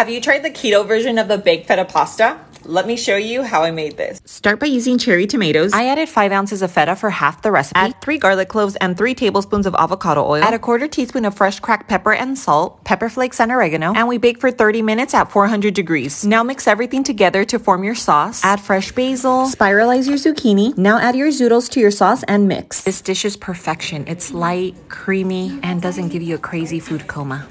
Have you tried the keto version of the baked feta pasta? Let me show you how I made this. Start by using cherry tomatoes. I added 5 ounces of feta for half the recipe. Add 3 garlic cloves and 3 tablespoons of avocado oil. Add a quarter teaspoon of fresh cracked pepper and salt, pepper flakes and oregano, and we bake for 30 minutes at 400 degrees. Now mix everything together to form your sauce. Add fresh basil. Spiralize your zucchini. Now add your zoodles to your sauce and mix. This dish is perfection. It's light, creamy, and doesn't give you a crazy food coma.